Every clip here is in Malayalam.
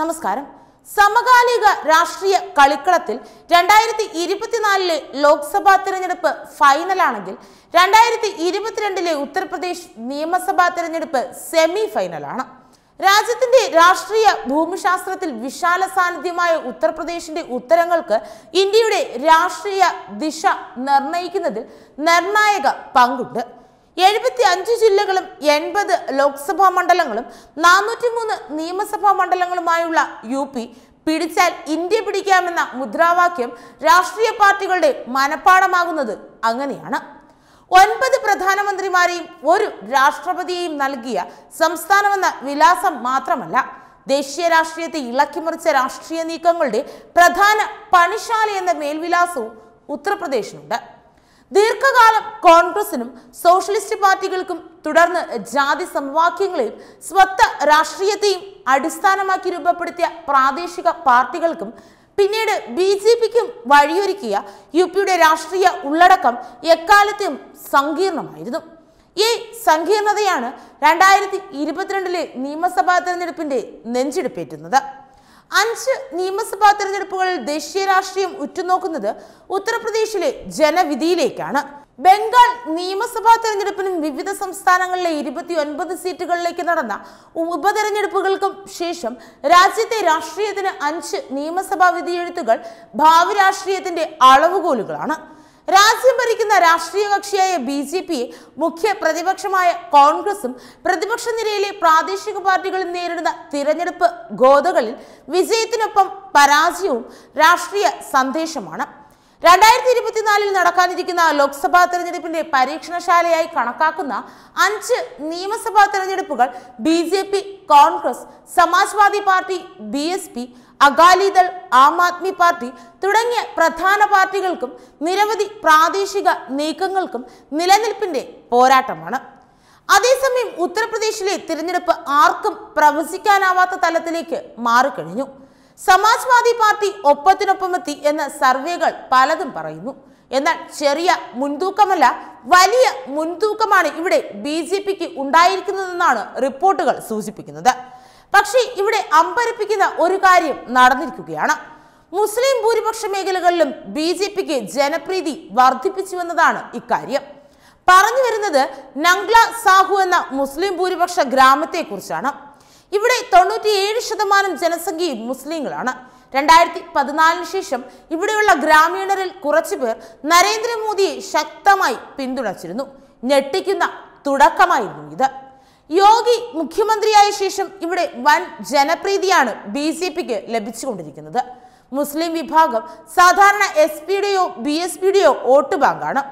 നമസ്കാരം സമകാലിക രാഷ്ട്രീയ കളിക്കളത്തിൽ രണ്ടായിരത്തി ഇരുപത്തിനാലിലെ ലോക്സഭാ തിരഞ്ഞെടുപ്പ് ഫൈനലാണെങ്കിൽ രണ്ടായിരത്തി ഇരുപത്തിരണ്ടിലെ ഉത്തർപ്രദേശ് നിയമസഭാ തിരഞ്ഞെടുപ്പ് സെമി ഫൈനലാണ് രാജ്യത്തിന്റെ രാഷ്ട്രീയ ഭൂമിശാസ്ത്രത്തിൽ വിശാല സാന്നിധ്യമായ ഉത്തർപ്രദേശിന്റെ ഉത്തരങ്ങൾക്ക് ഇന്ത്യയുടെ രാഷ്ട്രീയ ദിശ നിർണയിക്കുന്നതിൽ നിർണായക പങ്കുണ്ട് എഴുപത്തി അഞ്ച് ജില്ലകളും എൺപത് ലോക്സഭാ മണ്ഡലങ്ങളും മൂന്ന് നിയമസഭാ മണ്ഡലങ്ങളുമായുള്ള യു പി പിടിച്ചാൽ ഇന്ത്യ പിടിക്കാമെന്ന മുദ്രാവാക്യം രാഷ്ട്രീയ പാർട്ടികളുടെ മനപ്പാടമാകുന്നത് അങ്ങനെയാണ് ഒൻപത് പ്രധാനമന്ത്രിമാരെയും ഒരു രാഷ്ട്രപതിയെയും നൽകിയ സംസ്ഥാനമെന്ന വിലാസം മാത്രമല്ല ദേശീയ രാഷ്ട്രീയത്തെ ഇളക്കിമറിച്ച രാഷ്ട്രീയ നീക്കങ്ങളുടെ പ്രധാന പണിശാല എന്ന മേൽവിലാസവും ഉത്തർപ്രദേശിനുണ്ട് ദീർഘകാലം കോൺഗ്രസിനും സോഷ്യലിസ്റ്റ് പാർട്ടികൾക്കും തുടർന്ന് ജാതി സമവാക്യങ്ങളെയും സ്വത്ത് രാഷ്ട്രീയത്തെയും അടിസ്ഥാനമാക്കി രൂപപ്പെടുത്തിയ പ്രാദേശിക പാർട്ടികൾക്കും പിന്നീട് ബി ജെ പിക്കും വഴിയൊരുക്കിയ യു പിയുടെ രാഷ്ട്രീയ ഉള്ളടക്കം എക്കാലത്തെയും സങ്കീർണമായിരുന്നു ഈ സങ്കീർണതയാണ് രണ്ടായിരത്തി ഇരുപത്തിരണ്ടിലെ നിയമസഭാ തെരഞ്ഞെടുപ്പിന്റെ നെഞ്ചെടുപ്പേറ്റുന്നത് അഞ്ച് നിയമസഭാ തെരഞ്ഞെടുപ്പുകളിൽ ദേശീയ രാഷ്ട്രീയം ഉറ്റുനോക്കുന്നത് ഉത്തർപ്രദേശിലെ ജനവിധിയിലേക്കാണ് ബംഗാൾ നിയമസഭാ തെരഞ്ഞെടുപ്പിനും വിവിധ സംസ്ഥാനങ്ങളിലെ ഇരുപത്തി ഒൻപത് സീറ്റുകളിലേക്ക് നടന്ന ഉപതെരഞ്ഞെടുപ്പുകൾക്കും ശേഷം രാജ്യത്തെ രാഷ്ട്രീയത്തിന് അഞ്ച് നിയമസഭാ വിധിയെഴുത്തുകൾ ഭാവി രാഷ്ട്രീയത്തിന്റെ അളവുകോലുകളാണ് രാജ്യം ഭരിക്കുന്ന രാഷ്ട്രീയ കക്ഷിയായ ബി ജെ പി മുഖ്യ പ്രതിപക്ഷമായ കോൺഗ്രസും പ്രതിപക്ഷ നിരയിലെ പ്രാദേശിക പാർട്ടികളും നേരിടുന്ന തിരഞ്ഞെടുപ്പ് ഗോതകളിൽ വിജയത്തിനൊപ്പം പരാജയവും രാഷ്ട്രീയ സന്ദേശമാണ് രണ്ടായിരത്തി ഇരുപത്തിനാലിൽ നടക്കാനിരിക്കുന്ന ലോക്സഭാ തെരഞ്ഞെടുപ്പിന്റെ പരീക്ഷണശാലയായി കണക്കാക്കുന്ന അഞ്ച് നിയമസഭാ തെരഞ്ഞെടുപ്പുകൾ B J P Congress Samajwadi party B S P Akali Dal Aam Aadmi party തുടങ്ങിയ പ്രധാന പാർട്ടികൾക്കും നിരവധി പ്രാദേശിക നീക്കങ്ങൾക്കും നിലനിൽപ്പിന്റെ പോരാട്ടമാണ് അതേസമയം ഉത്തർപ്രദേശിലെ തിരഞ്ഞെടുപ്പ് ആർക്കും പ്രവചിക്കാനാവാത്ത തലത്തിലേക്ക് മാറിക്കഴിഞ്ഞു സമാജ്വാദി പാർട്ടി ഒപ്പത്തിനൊപ്പമെത്തി എന്ന സർവേകൾ പലതും പറയുന്നു എന്നാൽ ചെറിയ മുൻതൂക്കമല്ല വലിയ മുൻതൂക്കമാണ് ഇവിടെ ബി ജെ പിക്ക് ഉണ്ടായിരിക്കുന്നതെന്നാണ് റിപ്പോർട്ടുകൾ സൂചിപ്പിക്കുന്നത് പക്ഷേ ഇവിടെ അമ്പരപ്പിക്കുന്ന ഒരു കാര്യം നടന്നിരിക്കുകയാണ് മുസ്ലിം ഭൂരിപക്ഷ മേഖലകളിലും ബി ജെ പിക്ക് ജനപ്രീതി വർദ്ധിപ്പിച്ചുവെന്നതാണ് ഇക്കാര്യം പറഞ്ഞു വരുന്നത് നംഗ്ല സാഹു എന്ന മുസ്ലിം ഭൂരിപക്ഷ ഗ്രാമത്തെക്കുറിച്ചാണ് ഇവിടെ തൊണ്ണൂറ്റിയേഴ് ശതമാനം ജനസംഖ്യയും മുസ്ലിങ്ങളാണ് രണ്ടായിരത്തി പതിനാലിന് ശേഷം ഇവിടെയുള്ള ഗ്രാമീണരിൽ കുറച്ചുപേർ നരേന്ദ്രമോദിയെ ശക്തമായി പിന്തുണച്ചിരുന്നു ഞെട്ടിക്കുന്ന തുടക്കമായിരുന്നു ഇത് യോഗി മുഖ്യമന്ത്രിയായ ശേഷം ഇവിടെ വൻ ജനപ്രീതിയാണ് ബി ജെ പിക്ക് ലഭിച്ചുകൊണ്ടിരിക്കുന്നത് മുസ്ലിം വിഭാഗം സാധാരണ എസ് പിയുടെയോ ബി എസ് പിയുടെയോ വോട്ട് ബാങ്കാണ്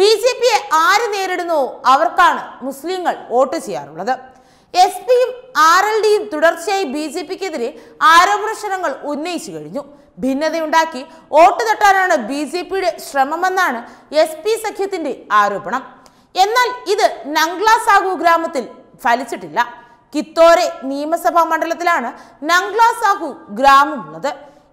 ബി ജെ പിയെ ആര് നേരിടുന്നുവോ അവർക്കാണ് മുസ്ലിങ്ങൾ വോട്ട് ചെയ്യാറുള്ളത് എസ് പിയും ആർ എൽ ഡിയും തുടർച്ചയായി ബി ജെ പിക്കെതിരെ ആരോപണശ്രമങ്ങൾ ഉന്നയിച്ചു കഴിഞ്ഞു ഭിന്നതയുണ്ടാക്കി വോട്ട് തട്ടാനാണ് ബി ജെ പിയുടെ ശ്രമമെന്നാണ് എസ് പി സഖ്യത്തിന്റെ ആരോപണം എന്നാൽ ഇത് നംഗ്ലാസാഗു സാഗു ഗ്രാമത്തിൽ ഫലിച്ചിട്ടില്ല കിത്തോറെ നിയമസഭാ മണ്ഡലത്തിലാണ് നങ്ക്ല സാഹു ഗ്രാമമുള്ളത്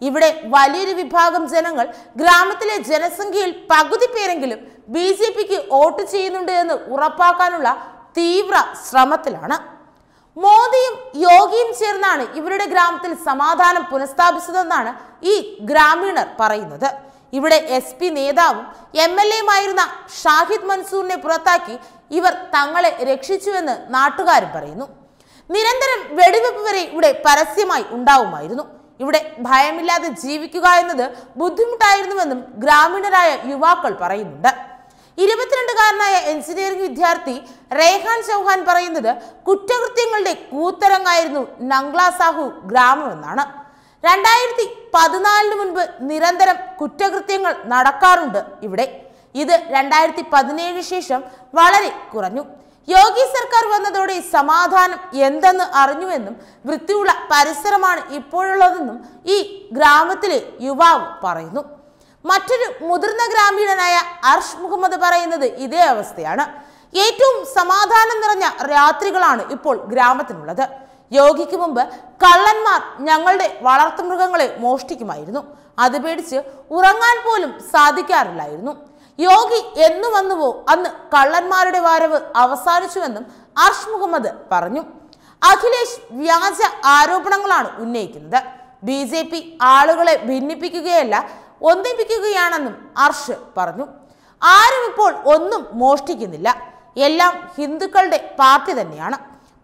ഇവിടെ വലിയൊരു വിഭാഗം ജനങ്ങൾ ഗ്രാമത്തിലെ ജനസംഖ്യയിൽ പകുതി പേരെങ്കിലും ബി ജെ പിക്ക് വോട്ട് ചെയ്യുന്നുണ്ട് എന്ന് ഉറപ്പാക്കാനുള്ള തീവ്ര ശ്രമത്തിലാണ് മോദിയും യോഗിയും ചേർന്നാണ് ഇവരുടെ ഗ്രാമത്തിൽ സമാധാനം പുനഃസ്ഥാപിച്ചതെന്നാണ് ഈ ഗ്രാമീണർ പറയുന്നത് ഇവിടെ എസ് പി നേതാവും എം എൽ എയുമായിരുന്ന ഷാഹിദ് മൻസൂറിനെ പുറത്താക്കി ഇവർ തങ്ങളെ രക്ഷിച്ചുവെന്ന് നാട്ടുകാരും പറയുന്നു നിരന്തരം വെടിവെപ്പ് വരെ ഇവിടെ പരസ്യമായി ഉണ്ടാവുമായിരുന്നു ഇവിടെ ഭയമില്ലാതെ ജീവിക്കുക എന്നത് ബുദ്ധിമുട്ടായിരുന്നുവെന്നും ഗ്രാമീണരായ യുവാക്കൾ പറയുന്നുണ്ട് ഇരുപത്തിരണ്ടുകാരനായ എഞ്ചിനീയറിംഗ് വിദ്യാർത്ഥി റേഹാൻ ചൗഹാൻ പറയുന്നത് കുറ്റകൃത്യങ്ങളുടെ കൂത്തരങ്ങായിരുന്നു നംഗ്ല സാഹു ഗ്രാമമെന്നാണ് രണ്ടായിരത്തി പതിനാലിന് മുൻപ് നിരന്തരം കുറ്റകൃത്യങ്ങൾ നടക്കാറുണ്ട് ഇവിടെ ഇത് രണ്ടായിരത്തി പതിനേഴിന് ശേഷം വളരെ കുറഞ്ഞു യോഗി സർക്കാർ വന്നതോടെ സമാധാനം എന്തെന്ന് അറിഞ്ഞുവെന്നും വൃത്തിയുള്ള പരിസരമാണ് ഇപ്പോഴുള്ളതെന്നും ഈ ഗ്രാമത്തിലെ യുവാവ് പറയുന്നു മറ്റൊരു മുതിർന്ന ഗ്രാമീണനായ അർഷ് മുഹമ്മദ് പറയുന്നത് ഇതേ അവസ്ഥയാണ് ഏറ്റവും സമാധാനം നിറഞ്ഞ രാത്രികളാണ് ഇപ്പോൾ ഗ്രാമത്തിനുള്ളത് യോഗിക്ക് മുമ്പ് കള്ളന്മാർ ഞങ്ങളുടെ വളർത്തുമൃഗങ്ങളെ മോഷ്ടിക്കുമായിരുന്നു അത് പേടിച്ച് ഉറങ്ങാൻ പോലും സാധിക്കാറില്ലായിരുന്നു യോഗി എന്നു വന്നുവോ അന്ന് കള്ളന്മാരുടെ വരവ് അവസാനിച്ചുവെന്നും അർഷ് മുഹമ്മദ് പറഞ്ഞു അഖിലേഷ് വ്യാജ ആരോപണങ്ങളാണ് ഉന്നയിക്കുന്നത് ബി ജെ പി ആളുകളെ ഭിന്നിപ്പിക്കുകയല്ല ഒന്നിപ്പിക്കുകയാണെന്നും അർഷ് പറഞ്ഞു ആരും ഇപ്പോൾ ഒന്നും മോഷ്ടിക്കുന്നില്ല എല്ലാം ഹിന്ദുക്കളുടെ പാർട്ടി തന്നെയാണ്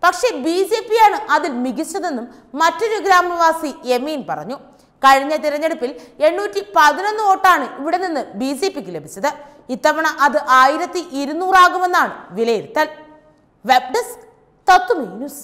പക്ഷേ ബി ജെ പിയാണ് അതിൽ മികച്ചതെന്നും മറ്റൊരു ഗ്രാമവാസി യമീൻ പറഞ്ഞു കഴിഞ്ഞ തിരഞ്ഞെടുപ്പിൽ എണ്ണൂറ്റി പതിനൊന്ന് വോട്ടാണ് ഇവിടെ നിന്ന് ബി ജെ പിക്ക് ലഭിച്ചത് ഇത്തവണ അത് ആയിരത്തി ഇരുന്നൂറാകുമെന്നാണ് വിലയിരുത്തൽ വെബ് ഡെസ്ക് തത്വമേ ന്യൂസ്